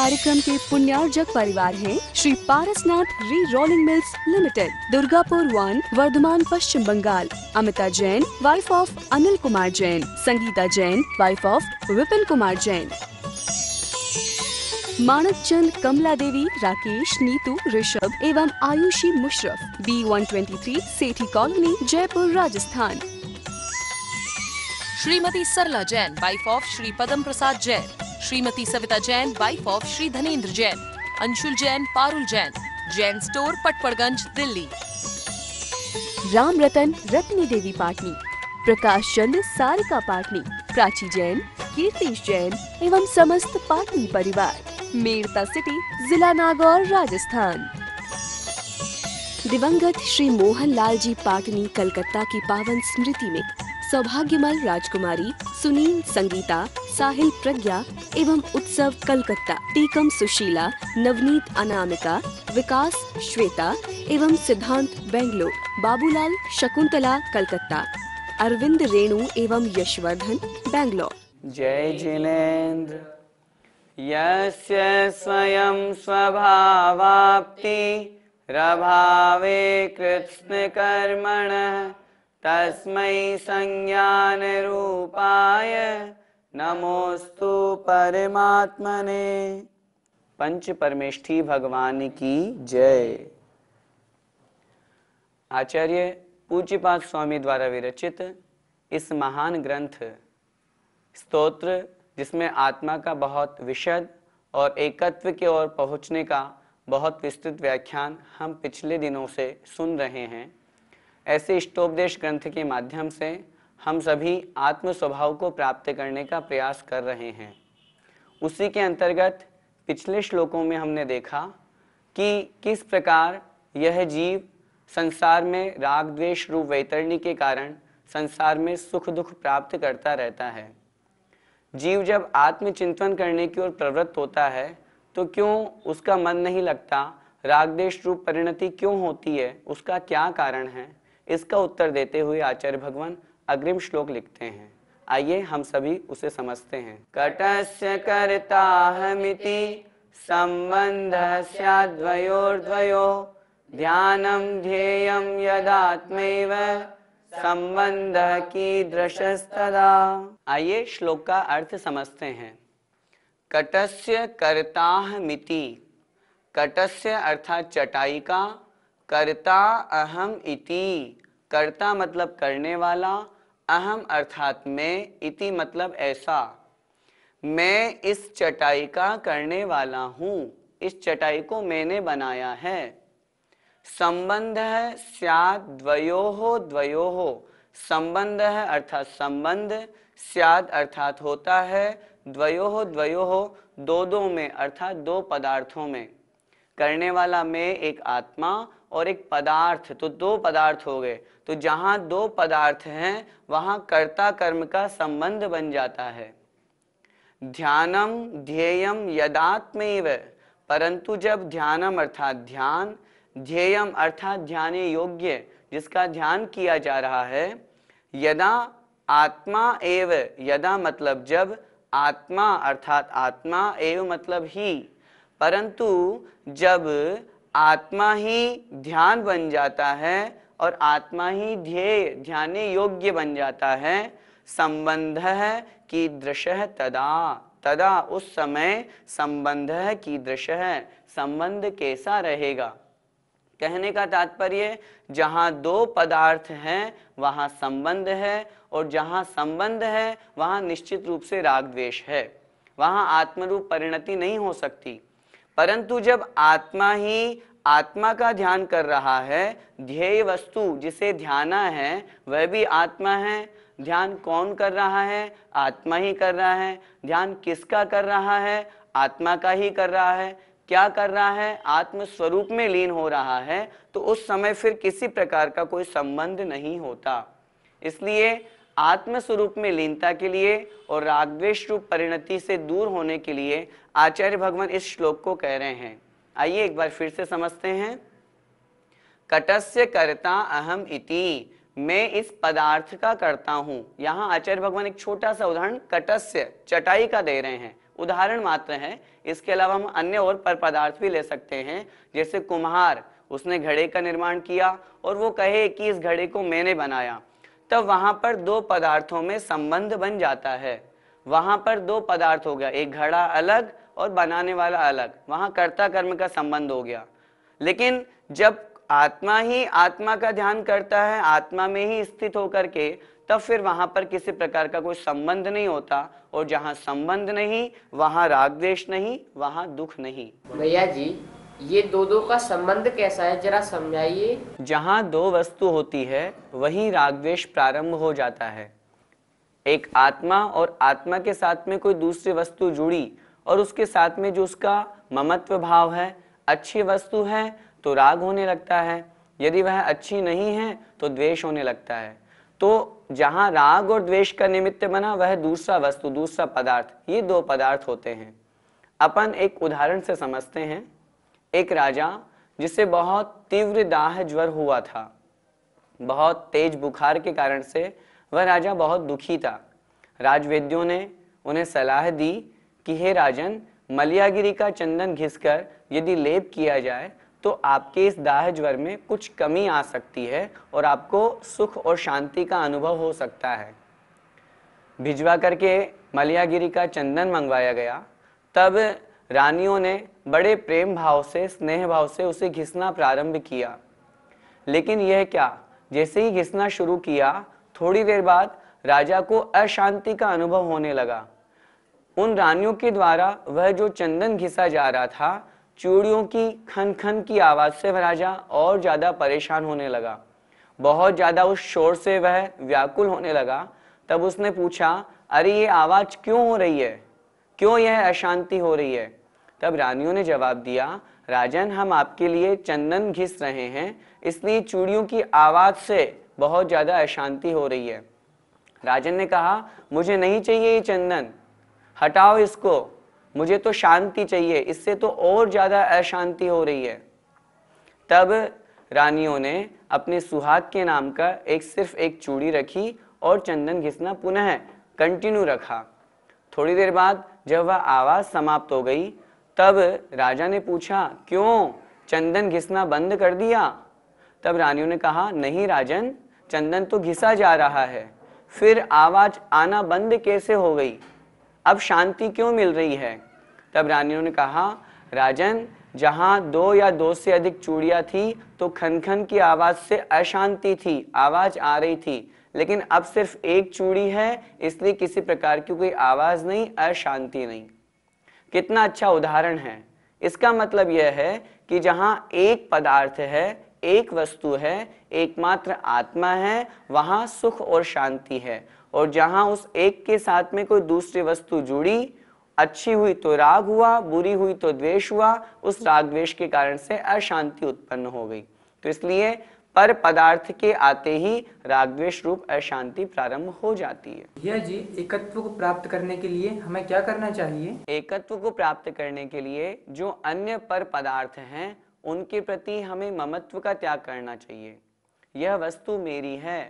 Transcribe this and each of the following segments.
कार्यक्रम के पुण्यार्जक परिवार हैं Shri Parasnath re rolling mills limited Durgapur वन Bardhaman Paschim Bengal Amita Jain wife of Anil Kumar Jain Sangeeta Jain wife of Vipin Kumar Jain Manak Chand Kamla Devi Rakesh Neetu Rishabh एवं Ayushi Musharraf B three Sethi colony Jaipur Rajasthan Shrimati Sarla Jain wife of Shri Padam Prasad Jain Shrimati Savita Jain wife of Shri Dhanendra Jain Anshul Jain Parul Jain Jain store Patparganj Delhi Ram Ratan Ratni देवी पाटनी प्रकाश चंद सारिका पाटनी प्राची जैन कीर्तिश जैन एवं समस्त पाटनी परिवार मेरता सिटी जिला नागौर राजस्थान दिवंगत श्री मोहन लाल जी पाटनी कलकत्ता की पावन स्मृति में सौभाग्यमल राजकुमारी सुनील संगीता साहिल प्रज्ञा एवं उत्सव कलकत्ता टीकम सुशीला नवनीत अनामिका विकास श्वेता एवं सिद्धांत बेंगलोर बाबूलाल शकुंतला कलकत्ता अरविंद रेणु एवं यशवर्धन बेंगलोर जय जिनेन्द्र यस्य स्वयं स्वभावाप्ति रभावे कृष्ण कर्मण तस्मै संज्ञान रूपाय नमोस्तु परमात्मने पंच परमेष्ठी भगवान की जय आचार्य पूज्यपाद स्वामी द्वारा विरचित इस महान ग्रंथ स्तोत्र जिसमें आत्मा का बहुत विशद और एकत्व की ओर पहुंचने का बहुत विस्तृत व्याख्यान हम पिछले दिनों से सुन रहे हैं ऐसे इष्टोपदेश ग्रंथ के माध्यम से हम सभी आत्म स्वभाव को प्राप्त करने का प्रयास कर रहे हैं उसी के अंतर्गत पिछले श्लोकों में हमने देखा कि किस प्रकार यह जीव संसार में राग द्वेष रूप वैतरणी के कारण संसार में सुख दुख प्राप्त करता रहता है जीव जब आत्मचिंतन करने की ओर प्रवृत्त होता है तो क्यों उसका मन नहीं लगता राग द्वेष रूप परिणति क्यों होती है उसका क्या कारण है इसका उत्तर देते हुए आचार्य भगवान अग्रिम श्लोक लिखते हैं आइए हम सभी उसे समझते हैं कटस्य करता हमिति संबंध सद्वयोर्द्वयो ध्यानम ध्येयम यदात्मैव संबंध की दृशस्तदा आइए श्लोक का अर्थ समझते हैं कटस्य करता मिति कटस्य अर्थात चटाई का कर्ता अहम इति कर्ता मतलब करने वाला अहम अर्थात मैं इति मतलब ऐसा मैं इस चटाई का करने वाला हूँ इस चटाई को मैंने बनाया है संबंध है स्याद द्वयो हो संबंध है अर्थात संबंध स्याद अर्थात होता है द्वयो हो द्वयो हो दो दो में अर्थात दो पदार्थों में करने वाला मैं एक आत्मा और एक पदार्थ तो दो पदार्थ हो गए तो जहां दो पदार्थ हैं वहां कर्ता कर्म का संबंध बन जाता है ध्यानम ध्येयम यदात्म परंतु जब ध्यानम अर्थात ध्यान ध्येयम अर्थात ध्यान योग्य जिसका ध्यान किया जा रहा है यदा आत्मा एव यदा मतलब जब आत्मा अर्थात आत्मा एव मतलब ही परंतु जब आत्मा ही ध्यान बन जाता है और आत्मा ही ध्येय ध्यान योग्य बन जाता है संबंध है कि दृश्य तदा तदा उस समय संबंध है कि दृश्य है संबंध कैसा रहेगा कहने का तात्पर्य जहाँ दो पदार्थ हैं वहाँ संबंध है और जहाँ संबंध है वहाँ निश्चित रूप से राग द्वेष है वहाँ आत्मरूप परिणति नहीं हो सकती परंतु जब आत्मा ही आत्मा का ध्यान कर रहा है ध्येय वस्तु जिसे ध्याना है वह भी आत्मा है ध्यान कौन कर रहा है आत्मा ही कर रहा है ध्यान किसका कर रहा है आत्मा का ही कर रहा है क्या कर रहा है आत्म स्वरूप में लीन हो रहा है तो उस समय फिर किसी प्रकार का कोई संबंध नहीं होता इसलिए आत्म स्वरूप में लीनता के लिए और रागवेश रूप परिणति से दूर होने के लिए आचार्य भगवान इस श्लोक को कह रहे हैं आइए एक बार फिर से समझते हैं कटस्य करता अहम इति मैं इस पदार्थ का करता हूं यहाँ आचार्य भगवान एक छोटा सा उदाहरण कटस्य चटाई का दे रहे हैं उदाहरण मात्र है इसके अलावा हम अन्य और पर पदार्थ भी ले सकते हैं जैसे कुम्हार उसने घड़े का निर्माण किया और वो कहे कि इस घड़े को मैंने बनाया तब वहां पर दो पदार्थों में संबंध बन जाता है वहां पर दो पदार्थ हो गया एक घड़ा अलग और बनाने वाला अलग वहां कर्ता कर्म का संबंध हो गया लेकिन जब आत्मा ही आत्मा का ध्यान करता है आत्मा में ही स्थित होकर के तब फिर वहां पर किसी प्रकार का कोई संबंध नहीं होता और जहाँ संबंध नहीं वहाँ राग देश नहीं वहाँ दुख नहीं भैया जी ये दो दो का संबंध कैसा है जरा समझाइए जहाँ दो वस्तु होती है वहीं रागद्वेश प्रारंभ हो जाता है एक आत्मा और आत्मा के साथ में कोई दूसरी वस्तु जुड़ी और उसके साथ में जो उसका ममत्व भाव है अच्छी वस्तु है तो राग होने लगता है यदि वह अच्छी नहीं है तो द्वेष होने लगता है तो जहां राग और द्वेष का निमित्त बना वह दूसरा वस्तु दूसरा पदार्थ ये दो पदार्थ होते हैं अपन एक उदाहरण से समझते हैं एक राजा जिसे बहुत तीव्र दाह ज्वर हुआ था बहुत तेज बुखार के कारण से वह राजा बहुत दुखी था राजवेद्यों ने उन्हें सलाह दी कि हे राजन मलियागिरी का चंदन घिसकर यदि लेप किया जाए तो आपके इस दाह ज्वर में कुछ कमी आ सकती है और आपको सुख और शांति का अनुभव हो सकता है भिजवा करके मलियागिरी का चंदन मंगवाया गया तब रानियों ने बड़े प्रेम भाव से स्नेह भाव से उसे घिसना प्रारंभ किया लेकिन यह क्या जैसे ही घिसना शुरू किया थोड़ी देर बाद राजा को अशांति का अनुभव होने लगा उन रानियों के द्वारा वह जो चंदन घिसा जा रहा था चूड़ियों की खन खन की आवाज से वह राजा और ज्यादा परेशान होने लगा बहुत ज्यादा उस शोर से वह व्याकुल होने लगा तब उसने पूछा अरे ये आवाज क्यों हो रही है क्यों यह अशांति हो रही है तब रानियों ने जवाब दिया राजन हम आपके लिए चंदन घिस रहे हैं इसलिए चूड़ियों की आवाज से बहुत ज़्यादा अशांति हो रही है राजन ने कहा मुझे नहीं चाहिए ये चंदन हटाओ इसको मुझे तो शांति चाहिए इससे तो और ज़्यादा अशांति हो रही है तब रानियों ने अपने सुहाग के नाम का एक सिर्फ एक चूड़ी रखी और चंदन घिसना पुनः कंटिन्यू रखा थोड़ी देर बाद जब वह आवाज़ समाप्त हो गई तब राजा ने पूछा क्यों चंदन घिसना बंद कर दिया तब रानियों ने कहा नहीं राजन चंदन तो घिसा जा रहा है फिर आवाज आना बंद कैसे हो गई अब शांति क्यों मिल रही है तब रानियों ने कहा राजन जहां दो या दो से अधिक चूड़िया थी तो खनखन की आवाज़ से अशांति थी आवाज़ आ रही थी लेकिन अब सिर्फ एक चूड़ी है इसलिए किसी प्रकार की कोई आवाज़ नहीं अशांति नहीं कितना अच्छा उदाहरण है इसका मतलब यह है कि जहां एक पदार्थ है एक वस्तु है एकमात्र आत्मा है वहां सुख और शांति है और जहां उस एक के साथ में कोई दूसरी वस्तु जुड़ी अच्छी हुई तो राग हुआ बुरी हुई तो द्वेष हुआ उस राग द्वेष के कारण से अशांति उत्पन्न हो गई तो इसलिए पर पदार्थ के आते ही राग द्वेष रूप अशांति प्रारंभ हो जाती है भैया जी एकत्व को प्राप्त करने के लिए हमें क्या करना चाहिए एकत्व को प्राप्त करने के लिए जो अन्य पर पदार्थ हैं उनके प्रति हमें ममत्व का त्याग करना चाहिए यह वस्तु मेरी है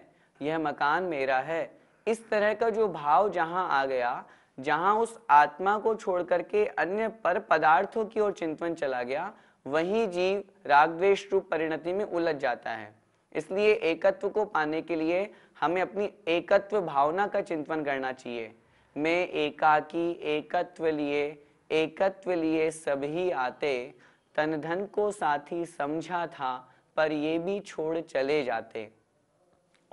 यह मकान मेरा है इस तरह का जो भाव जहाँ आ गया जहाँ उस आत्मा को छोड़ के अन्य पर पदार्थों की ओर चिंतन चला गया वही जीव रागद्वेश रूप परिणति में उलझ जाता है इसलिए एकत्व को पाने के लिए हमें अपनी एकत्व भावना का चिंतन करना चाहिए मैं एकाकी एकत्व लिए एकत्व लिए सभी आते तन धन को साथी समझा था पर ये भी छोड़ चले जाते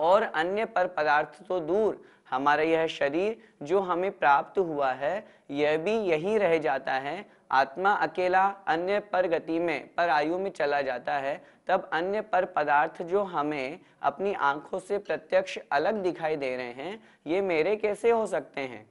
और अन्य पर पदार्थ तो दूर हमारा यह शरीर जो हमें प्राप्त हुआ है यह भी यही रह जाता है आत्मा अकेला अन्य पर गति में पर आयु में चला जाता है तब अन्य पर पदार्थ जो हमें अपनी आंखों से प्रत्यक्ष अलग दिखाई दे रहे हैं ये मेरे कैसे हो सकते हैं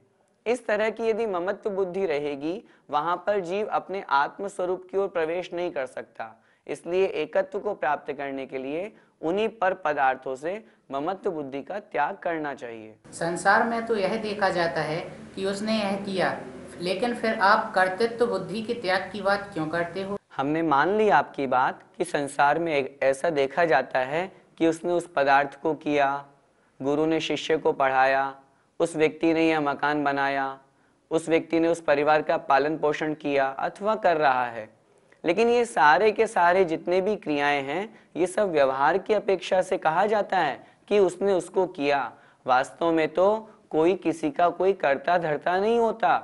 इस तरह की यदि ममत्व बुद्धि रहेगी वहां पर जीव अपने आत्म स्वरूप की ओर प्रवेश नहीं कर सकता इसलिए एकत्व को प्राप्त करने के लिए उन्हीं पर पदार्थों से ममत्व बुद्धि का त्याग करना चाहिए संसार में तो यह देखा जाता है कि उसने यह किया लेकिन फिर आप कर्तृत्व बुद्धि के त्याग की बात क्यों करते हो हमने मान ली आपकी बात कि संसार में एक ऐसा देखा जाता है कि उसने उस पदार्थ को किया गुरु ने शिष्य को पढ़ाया उस व्यक्ति ने यह मकान बनाया उस व्यक्ति ने उस परिवार का पालन पोषण किया अथवा कर रहा है लेकिन ये सारे के सारे जितने भी क्रियाएं हैं ये सब व्यवहार की अपेक्षा से कहा जाता है कि उसने उसको किया वास्तव में तो कोई किसी का कोई करता धरता नहीं होता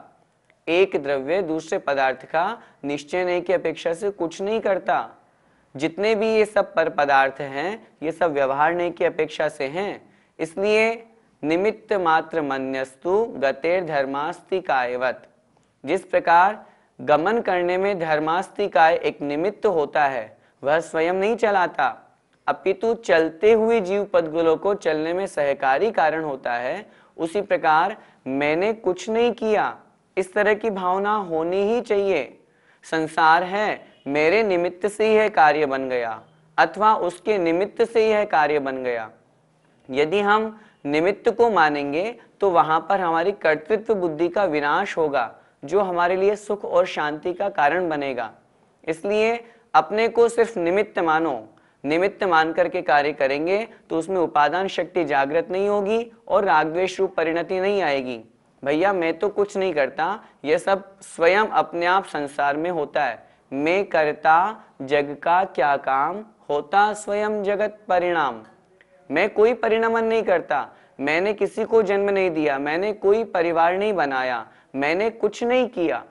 एक द्रव्य दूसरे पदार्थ का निश्चय नहीं की अपेक्षा से कुछ नहीं करता जितने भी ये सब पर पदार्थ हैं ये सब व्यवहार नहीं की अपेक्षा से हैं इसलिए निमित्त मात्र मन्यस्तु गतेर धर्मास्ति कायवत जिस प्रकार गमन करने में धर्मास्ति काय एक निमित्त होता है वह स्वयं नहीं चलाता अपितु चलते हुए जीव पदगुलों को चलने में सहकारी कारण होता है उसी प्रकार मैंने कुछ नहीं किया इस तरह की भावना होनी ही चाहिए संसार है मेरे निमित्त से ही है कार्य बन गया अथवा उसके निमित्त से ही है कार्य बन गया यदि हम निमित्त को मानेंगे तो वहां पर हमारी कर्तृत्व बुद्धि का विनाश होगा जो हमारे लिए सुख और शांति का कारण बनेगा इसलिए अपने को सिर्फ निमित्त मानो निमित्त मान करके कार्य करेंगे तो उसमें उपादान शक्ति जागृत नहीं होगी और रागद्वेश रूप परिणति नहीं आएगी भैया मैं तो कुछ नहीं करता यह सब स्वयं अपने आप संसार में होता है मैं करता जग का क्या काम होता स्वयं जगत परिणाम मैं कोई परिणमन नहीं करता मैंने किसी को जन्म नहीं दिया मैंने कोई परिवार नहीं बनाया मैंने कुछ नहीं किया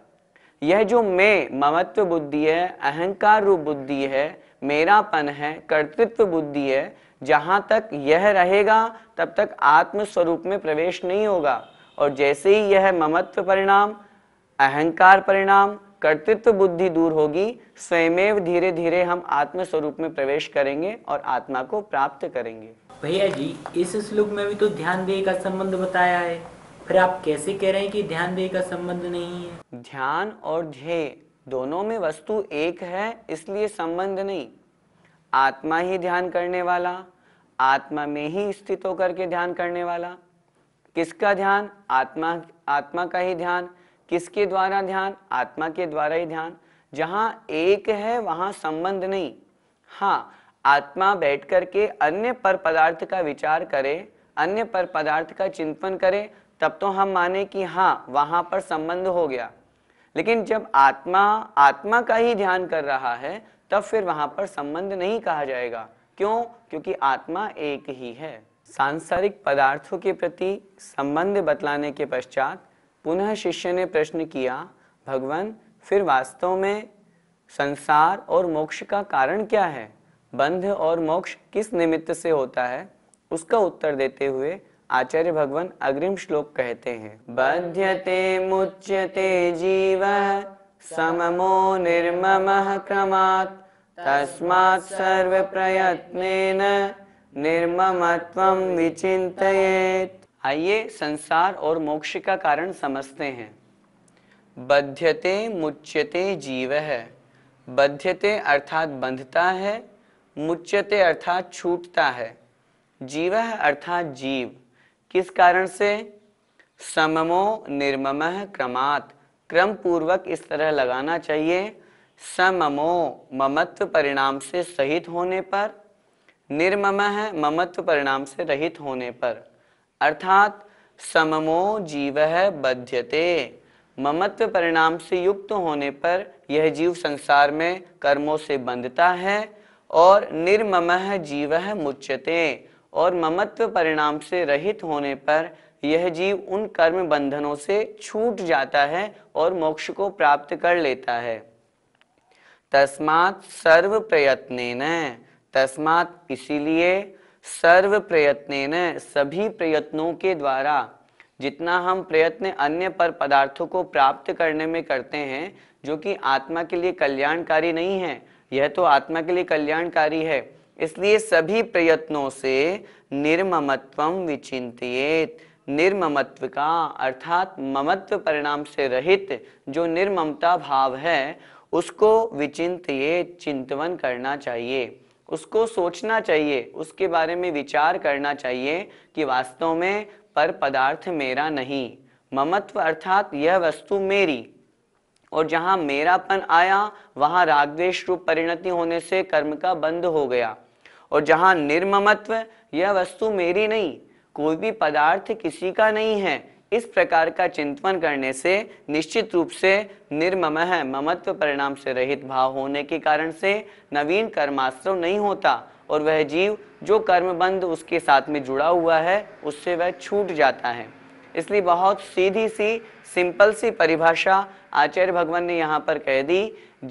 यह जो मैं ममत्व बुद्धि है अहंकार रूप बुद्धि है मेरापन है कर्तृत्व बुद्धि है जहां तक यह रहेगा तब तक आत्म स्वरूप में प्रवेश नहीं होगा और जैसे ही यह ममत्व परिणाम अहंकार परिणाम कर्तृत्व बुद्धि दूर होगी स्वयमेव धीरे धीरे हम आत्म स्वरूप में प्रवेश करेंगे और आत्मा को प्राप्त करेंगे भैया जी इस श्लोक में भी तो ध्यान देय का संबंध बताया है फिर आप कैसे कह रहे हैं कि ध्यान देय का संबंध नहीं है ध्यान और ध्येय दोनों में वस्तु एक है इसलिए संबंध नहीं आत्मा ही ध्यान करने वाला आत्मा में ही स्थित होकर के ध्यान करने वाला किसका ध्यान आत्मा आत्मा का ही ध्यान किसके द्वारा ध्यान आत्मा के द्वारा ही ध्यान जहां एक है वहां संबंध नहीं हाँ आत्मा बैठ करके अन्य पर पदार्थ का विचार करे अन्य पर पदार्थ का चिंतन करे तब तो हम माने कि हाँ वहां पर संबंध हो गया लेकिन जब आत्मा आत्मा का ही ध्यान कर रहा है तब फिर वहां पर संबंध नहीं कहा जाएगा क्यों क्योंकि आत्मा एक ही है सांसारिक पदार्थों के प्रति संबंध बतलाने के पश्चात पुनः शिष्य ने प्रश्न किया भगवान फिर वास्तव में संसार और मोक्ष का कारण क्या है बंध और मोक्ष किस निमित्त से होता है उसका उत्तर देते हुए आचार्य भगवान अग्रिम श्लोक कहते हैं बध्यते मुच्यते जीव सममो निर्मम क्रमात् तस्मात् सर्व प्रयत्न निर्ममत्व विचिंतयेत आइए संसार और मोक्ष का कारण समझते हैं बध्यते मुच्यते जीव है बध्यते अर्थात बंधता है मुच्यते अर्थात छूटता है जीव अर्थात जीव किस कारण से सममो निर्मम क्रमात क्रम पूर्वक इस तरह लगाना चाहिए सममो ममत्व परिणाम से सहित होने पर निर्मम ममत्व परिणाम से रहित होने पर अर्थात सममो जीव बध्यते ममत्व परिणाम से युक्त होने पर यह जीव संसार में कर्मों से बंधता है और निर्मम जीव मुच्यते और ममत्व परिणाम से रहित होने पर यह जीव उन कर्म बंधनों से छूट जाता है और मोक्ष को प्राप्त कर लेता है तस्मात सर्व प्रयत्न तस्मात इसीलिए सर्व प्रयत्न सभी प्रयत्नों के द्वारा जितना हम प्रयत्न अन्य पर पदार्थों को प्राप्त करने में करते हैं जो कि आत्मा के लिए कल्याणकारी नहीं है यह तो आत्मा के लिए कल्याणकारी है इसलिए सभी प्रयत्नों से निर्ममत्व विचित निर्ममत्व का अर्थात ममत्व परिणाम से रहित जो निर्ममता भाव है उसको विचिंतित चिंतवन करना चाहिए उसको सोचना चाहिए उसके बारे में विचार करना चाहिए कि वास्तव में पर पदार्थ मेरा नहीं ममत्व अर्थात यह वस्तु मेरी और जहां मेरापन आया वहां रागद्वेश रूप परिणति होने से कर्म का बंध हो गया और जहां निर्ममत्व यह वस्तु मेरी नहीं कोई भी पदार्थ किसी का नहीं है इस प्रकार का चिंतन करने से निश्चित रूप से निर्मम है ममत्व परिणाम से रहित भाव होने के कारण से नवीन कर्माश्रव नहीं होता और वह जीव जो कर्मबंध उसके साथ में जुड़ा हुआ है उससे वह छूट जाता है इसलिए बहुत सीधी सी सिंपल सी परिभाषा आचार्य भगवान ने यहाँ पर कह दी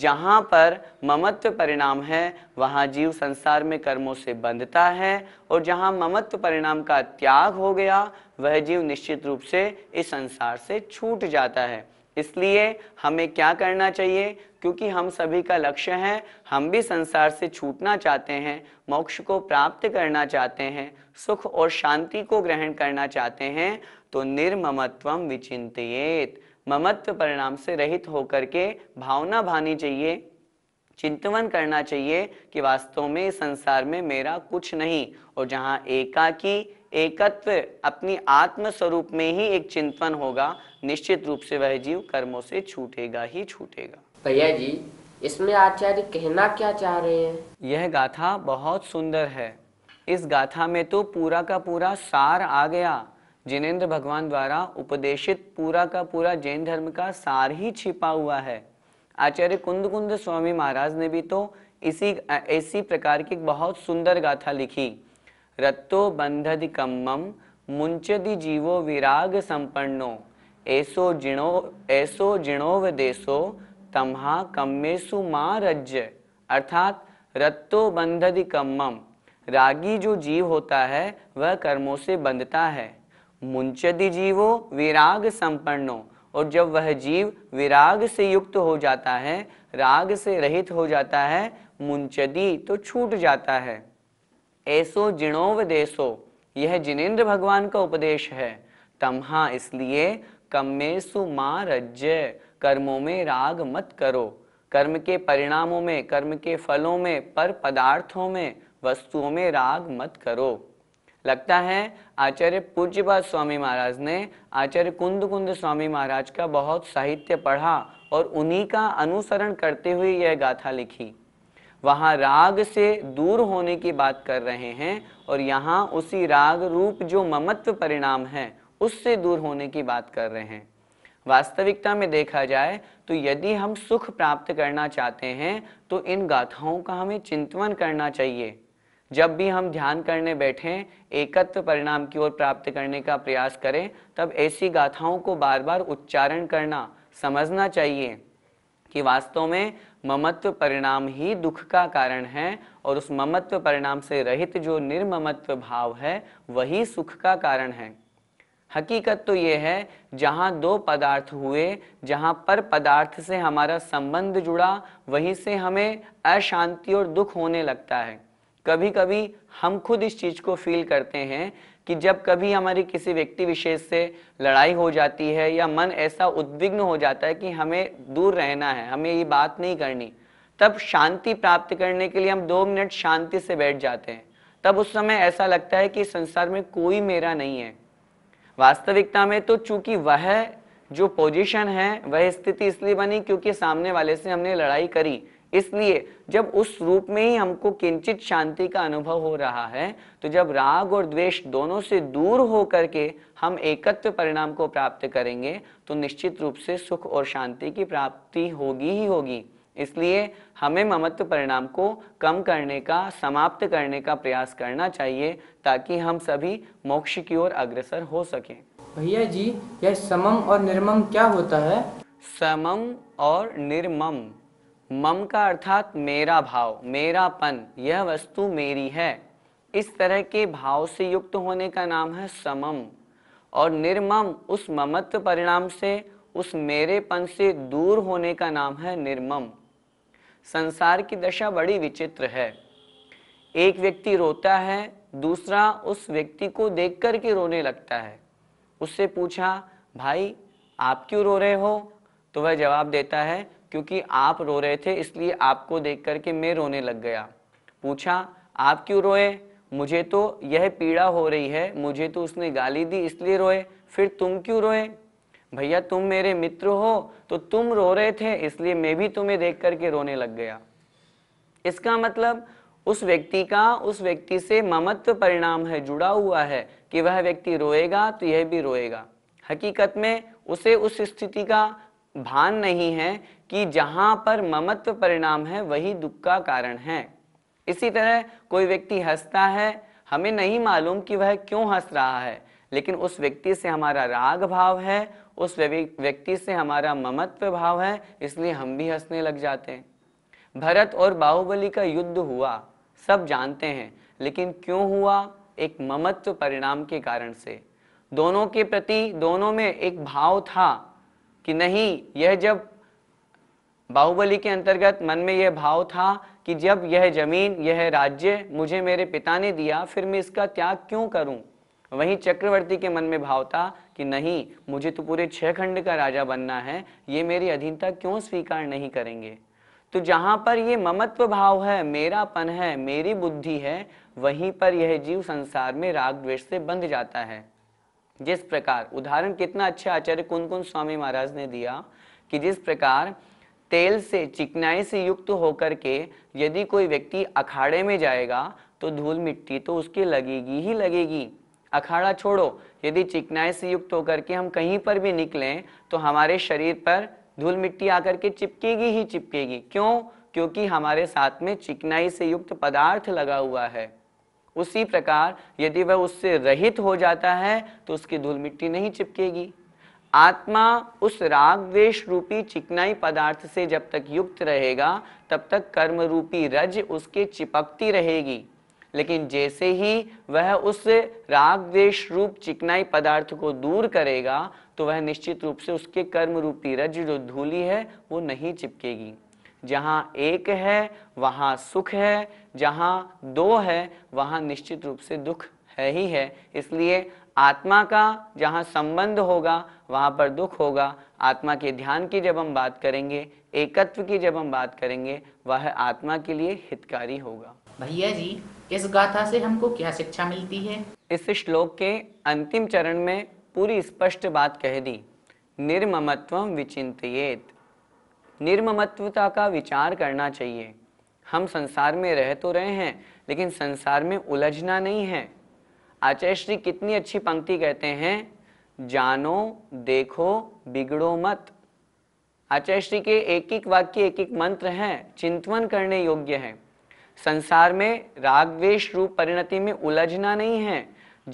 जहाँ पर ममत्व परिणाम है वहाँ जीव संसार में कर्मों से बंधता है और जहाँ ममत्व परिणाम का त्याग हो गया वह जीव निश्चित रूप से इस संसार से छूट जाता है इसलिए हमें क्या करना चाहिए क्योंकि हम सभी का लक्ष्य है हम भी संसार से छूटना चाहते हैं मोक्ष को प्राप्त करना चाहते हैं सुख और शांति को ग्रहण करना चाहते हैं तो निर्ममत्व विचिंतित ममत्व परिणाम से रहित होकर के भावना भानी चाहिए चिंतवन करना चाहिए कि वास्तव में संसार में मेरा कुछ नहीं और जहाँ एकाकी एकत्व अपनी आत्म स्वरूप में ही एक चिंतन होगा निश्चित रूप से वह जीव कर्मों से छूटेगा ही छूटेगा भैया जी इसमें आचार्य कहना क्या चाह रहे हैं यह गाथा बहुत सुंदर है इस गाथा में तो पूरा का पूरा सार आ गया जिनेन्द्र भगवान द्वारा उपदेशित पूरा का पूरा जैन धर्म का सार ही छिपा हुआ है आचार्य कुंद कुंद स्वामी महाराज ने भी तो इसी ऐसी प्रकार की बहुत सुंदर गाथा लिखी रत्तो बंधद कम्मम मुंचदि जीवो विराग संपन्नो ऐसो जिणो ऐसो जिणोव देशो तमहा कम्मेसु मा रज अर्थात रत्तो बंधधि कम्मम रागी जो जीव होता है वह कर्मों से बंधता है मुंचदी जीवो विराग संपन्नो और जब वह जीव विराग से युक्त हो जाता है राग से रहित हो जाता है मुंचदी तो छूट जाता है ऐसो जिणोवदेशो यह जिनेन्द्र भगवान का उपदेश है तमहा इसलिए कमेसु मा रज्जय कर्मों में राग मत करो कर्म के परिणामों में कर्म के फलों में पर पदार्थों में वस्तुओं में राग मत करो लगता है आचार्य पूज्यपाद स्वामी महाराज ने आचार्य कुंद कुंद स्वामी महाराज का बहुत साहित्य पढ़ा और उन्हीं का अनुसरण करते हुए यह गाथा लिखी वहां राग से दूर होने की बात कर रहे हैं और यहाँ उसी राग रूप जो ममत्व परिणाम है उससे दूर होने की बात कर रहे हैं वास्तविकता में देखा जाए तो यदि हम सुख प्राप्त करना चाहते हैं तो इन गाथाओं का हमें चिंतवन करना चाहिए जब भी हम ध्यान करने बैठें एकत्र परिणाम की ओर प्राप्त करने का प्रयास करें तब ऐसी गाथाओं को बार बार उच्चारण करना समझना चाहिए कि वास्तव में ममत्व परिणाम ही दुख का कारण है और उस ममत्व परिणाम से रहित जो निर्ममत्व भाव है वही सुख का कारण है हकीकत तो ये है जहाँ दो पदार्थ हुए जहाँ पर पदार्थ से हमारा संबंध जुड़ा वहीं से हमें अशांति और दुख होने लगता है कभी कभी हम खुद इस चीज़ को फील करते हैं कि जब कभी हमारी किसी व्यक्ति विशेष से लड़ाई हो जाती है या मन ऐसा उद्विग्न हो जाता है कि हमें दूर रहना है हमें ये बात नहीं करनी तब शांति प्राप्त करने के लिए हम दो मिनट शांति से बैठ जाते हैं तब उस समय ऐसा लगता है कि संसार में कोई मेरा नहीं है वास्तविकता में तो चूंकि वह जो पोजीशन है वह स्थिति इसलिए बनी क्योंकि सामने वाले से हमने लड़ाई करी इसलिए जब उस रूप में ही हमको किंचित शांति का अनुभव हो रहा है तो जब राग और द्वेष दोनों से दूर हो करके हम एकत्व परिणाम को प्राप्त करेंगे तो निश्चित रूप से सुख और शांति की प्राप्ति होगी ही होगी इसलिए हमें ममत्व परिणाम को कम करने का समाप्त करने का प्रयास करना चाहिए ताकि हम सभी मोक्ष की ओर अग्रसर हो सकें भैया जी यह समम और निर्मम क्या होता है समम और निर्मम मम का अर्थात मेरा भाव मेरापन यह वस्तु मेरी है इस तरह के भाव से युक्त होने का नाम है समम और निर्मम उस ममत्व परिणाम से उस मेरेपन से दूर होने का नाम है निर्मम संसार की दशा बड़ी विचित्र है एक व्यक्ति रोता है दूसरा उस व्यक्ति को देख कर के रोने लगता है उससे पूछा भाई आप क्यों रो रहे हो तो वह जवाब देता है क्योंकि आप रो रहे थे इसलिए आपको देख करके मैं रोने लग गया पूछा आप क्यों रोए मुझे तो यह पीड़ा हो रही है मुझे तो उसने गाली दी इसलिए रोए फिर तुम क्यों रोए भैया तुम मेरे मित्र हो तो तुम रो रहे थे इसलिए मैं भी तुम्हें देख करके रोने लग गया इसका मतलब उस व्यक्ति का उस व्यक्ति से ममत्व परिणाम है जुड़ा हुआ है कि वह व्यक्ति रोएगा तो यह भी रोएगा हकीकत में उसे उस स्थिति का भान नहीं है कि जहां पर ममत्व परिणाम है वही दुख का कारण है इसी तरह कोई व्यक्ति हंसता है हमें नहीं मालूम कि वह क्यों हंस रहा है लेकिन उस व्यक्ति से हमारा राग भाव है उस व्यक्ति से हमारा ममत्व भाव है इसलिए हम भी हंसने लग जाते हैं भरत और बाहुबली का युद्ध हुआ सब जानते हैं लेकिन क्यों हुआ एक ममत्व परिणाम के कारण से दोनों के प्रति दोनों में एक भाव था कि नहीं यह जब बाहुबली के अंतर्गत मन में यह भाव था कि जब यह जमीन यह राज्य मुझे मेरे पिता ने दिया फिर मैं इसका त्याग क्यों करूं वहीं चक्रवर्ती के मन में भाव था कि नहीं मुझे तो पूरे छह खंड का राजा बनना है ये मेरी अधीनता क्यों स्वीकार नहीं करेंगे तो जहां पर ये ममत्व भाव है मेरापन है मेरी बुद्धि है वहीं पर यह जीव संसार में राग द्वेष से बंध जाता है जिस प्रकार उदाहरण कितना अच्छा आचार्य कुन कुन स्वामी महाराज ने दिया कि जिस प्रकार तेल से चिकनाई से युक्त होकर के यदि कोई व्यक्ति अखाड़े में जाएगा तो धूल मिट्टी तो उसकी लगेगी ही लगेगी अखाड़ा छोड़ो यदि चिकनाई से युक्त होकर के हम कहीं पर भी निकलें तो हमारे शरीर पर धूल मिट्टी आकर के चिपकेगी ही चिपकेगी क्यों क्योंकि हमारे साथ में चिकनाई से युक्त पदार्थ लगा हुआ है उसी प्रकार यदि वह उससे रहित हो जाता है तो उसकी धूल मिट्टी नहीं चिपकेगी आत्मा उस राग द्वेश रूपी चिकनाई पदार्थ से जब तक युक्त रहेगा तब तक कर्म रूपी रज उसके चिपकती रहेगी लेकिन जैसे ही वह उस राग द्वेश रूप चिकनाई पदार्थ को दूर करेगा तो वह निश्चित रूप से उसके कर्म रूपी रज जो धूली है वो नहीं चिपकेगी जहाँ एक है वहाँ सुख है जहाँ दो है वहाँ निश्चित रूप से दुख है ही है इसलिए आत्मा का जहाँ संबंध होगा वहाँ पर दुख होगा आत्मा के ध्यान की जब हम बात करेंगे एकत्व की जब हम बात करेंगे वह आत्मा के लिए हितकारी होगा भैया जी इस गाथा से हमको क्या शिक्षा मिलती है इस श्लोक के अंतिम चरण में पूरी स्पष्ट बात कह दी निर्ममत्व विचिंतित निर्ममत्वता का विचार करना चाहिए हम संसार में रह तो रहे हैं लेकिन संसार में उलझना नहीं है आचार्य श्री कितनी अच्छी पंक्ति कहते हैं जानो देखो बिगड़ो मत आचार्य श्री के एक एक वाक्य एक एक मंत्र हैं चिंतवन करने योग्य है संसार में रागवेश रूप परिणति में उलझना नहीं है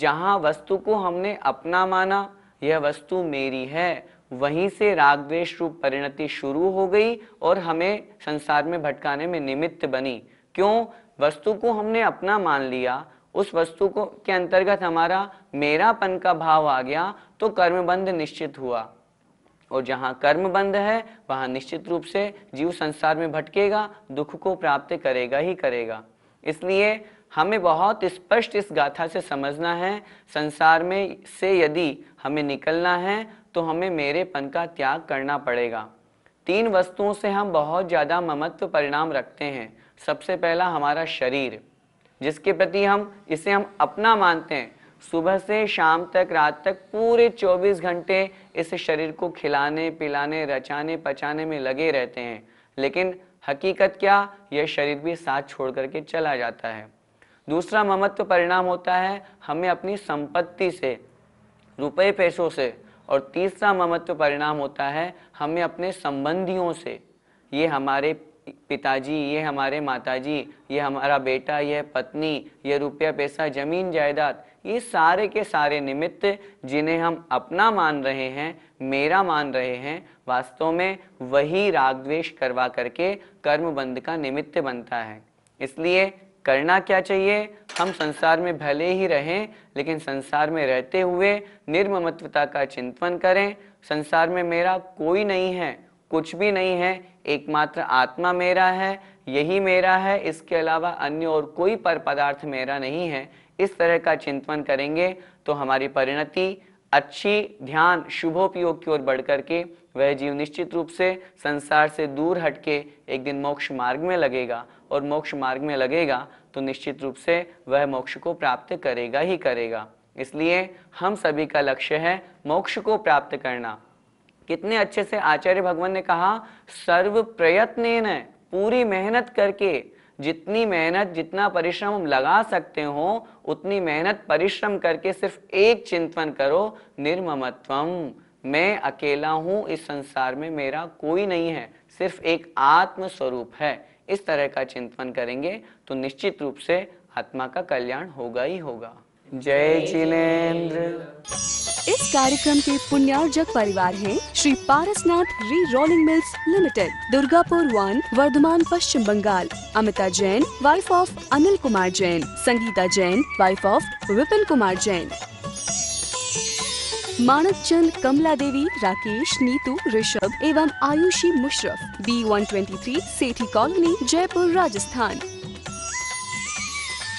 जहाँ वस्तु को हमने अपना माना यह वस्तु मेरी है वहीं से रागद्वेश रूप परिणति शुरू हो गई और हमें संसार में भटकाने में निमित्त बनी क्यों वस्तु को हमने अपना मान लिया उस वस्तु को के अंतर्गत हमारा मेरापन का भाव आ गया तो कर्मबंध निश्चित हुआ और जहाँ कर्मबंध है वहाँ निश्चित रूप से जीव संसार में भटकेगा दुख को प्राप्त करेगा ही करेगा इसलिए हमें बहुत स्पष्ट इस गाथा से समझना है संसार में से यदि हमें निकलना है तो हमें मेरेपन का त्याग करना पड़ेगा तीन वस्तुओं से हम बहुत ज़्यादा ममत्व परिणाम रखते हैं सबसे पहला हमारा शरीर जिसके प्रति हम इसे हम अपना मानते हैं सुबह से शाम तक रात तक पूरे 24 घंटे इस शरीर को खिलाने पिलाने रचाने पचाने में लगे रहते हैं लेकिन हकीकत क्या यह शरीर भी साथ छोड़ करके चला जाता है दूसरा ममत्व परिणाम होता है हमें अपनी संपत्ति से रुपए पैसों से और तीसरा ममत्व परिणाम होता है हमें अपने संबंधियों से ये हमारे पिताजी ये हमारे माताजी ये हमारा बेटा ये पत्नी ये रुपया पैसा जमीन जायदाद ये सारे के सारे निमित्त जिन्हें हम अपना मान रहे हैं मेरा मान रहे हैं वास्तव में वही राग द्वेष करवा करके कर्म बंध का निमित्त बनता है इसलिए करना क्या चाहिए हम संसार में भले ही रहें लेकिन संसार में रहते हुए निर्ममत्वता का चिंतन करें संसार में मेरा कोई नहीं है कुछ भी नहीं है एकमात्र आत्मा मेरा है यही मेरा है इसके अलावा अन्य और कोई पर पदार्थ मेरा नहीं है इस तरह का चिंतन करेंगे तो हमारी परिणति अच्छी ध्यान शुभोपयोग की ओर बढ़ करके वह जीव निश्चित रूप से संसार से दूर हटके एक दिन मोक्ष मार्ग में लगेगा और मोक्ष मार्ग में लगेगा तो निश्चित रूप से वह मोक्ष को प्राप्त करेगा ही करेगा इसलिए हम सभी का लक्ष्य है मोक्ष को प्राप्त करना कितने अच्छे से आचार्य भगवान ने कहा सर्व प्रयत्न पूरी मेहनत करके जितनी मेहनत जितना परिश्रम हम लगा सकते हो उतनी मेहनत परिश्रम करके सिर्फ एक चिंतन करो निर्ममत्वम मैं अकेला हूं इस संसार में मेरा कोई नहीं है सिर्फ एक आत्म स्वरूप है इस तरह का चिंतन करेंगे तो निश्चित रूप से आत्मा का कल्याण होगा ही होगा जय जिनेन्द्र इस कार्यक्रम के पुण्यार्जक परिवार हैं Shri Parasnath re rolling mills limited Durgapur वन Bardhaman Paschim Bengal Amita Jain wife of Anil Kumar Jain Sangeeta Jain wife of Vipin Kumar Jain Manak Chand Kamla Devi Rakesh Neetu Rishabh एवं Ayushi Musharraf B three Sethi colony Jaipur Rajasthan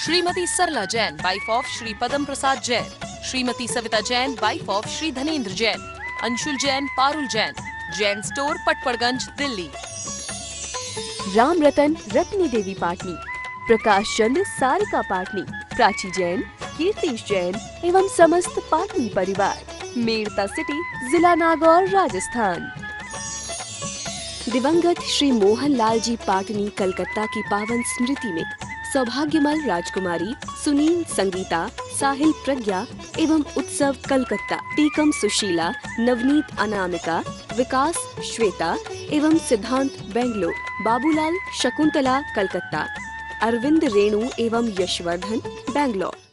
Shrimati Sarla Jain wife of Shri Padam Prasad Jain Shrimati Savita Jain wife of Shri Dhanendra Jain Anshul Jain Parul Jain Jain store Patparganj Delhi Ram Ratan Ratni देवी पाटनी प्रकाश चंद सारिका पाटनी प्राची जैन कीर्तिश जैन एवं समस्त पाटनी परिवार मेड़ता सिटी जिला नागौर राजस्थान दिवंगत श्री मोहन लाल जी पाटनी कलकत्ता की पावन स्मृति में सौभाग्यमल राजकुमारी सुनील संगीता साहिल प्रज्ञा एवं उत्सव कलकत्ता टीकम सुशीला नवनीत अनामिका विकास श्वेता एवं सिद्धांत बेंगलोर बाबूलाल शकुंतला कलकत्ता अरविंद रेणु एवं यशवर्धन बेंगलोर